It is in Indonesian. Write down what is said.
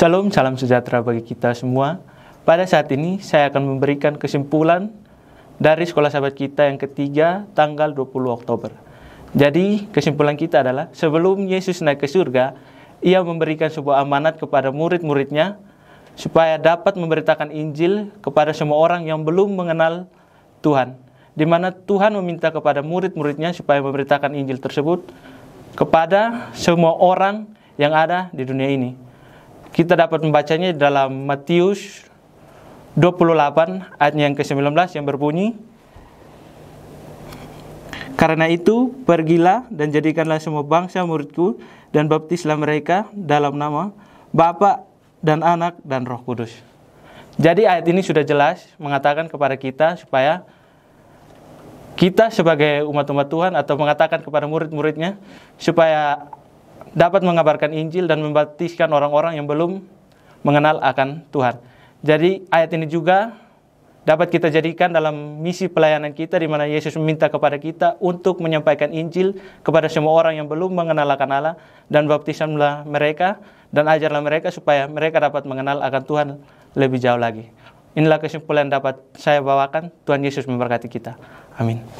Shalom, salam sejahtera bagi kita semua. Pada saat ini saya akan memberikan kesimpulan dari sekolah sahabat kita yang ketiga tanggal 20 Oktober. Jadi kesimpulan kita adalah sebelum Yesus naik ke surga, ia memberikan sebuah amanat kepada murid-muridnya supaya dapat memberitakan Injil kepada semua orang yang belum mengenal Tuhan. Di mana Tuhan meminta kepada murid-muridnya supaya memberitakan Injil tersebut kepada semua orang yang ada di dunia ini. Kita dapat membacanya dalam Matius 28 ayat yang ke-19 yang berbunyi Karena itu pergilah dan jadikanlah semua bangsa muridku dan baptislah mereka dalam nama Bapa dan Anak dan Roh Kudus. Jadi ayat ini sudah jelas mengatakan kepada kita supaya kita sebagai umat-umat Tuhan atau mengatakan kepada murid-muridnya supaya dapat mengabarkan Injil dan membaptiskan orang-orang yang belum mengenal akan Tuhan. Jadi ayat ini juga dapat kita jadikan dalam misi pelayanan kita di mana Yesus meminta kepada kita untuk menyampaikan Injil kepada semua orang yang belum mengenal akan Allah dan baptisanlah mereka dan ajarlah mereka supaya mereka dapat mengenal akan Tuhan lebih jauh lagi. Inilah kesimpulan yang dapat saya bawakan. Tuhan Yesus memberkati kita. Amin.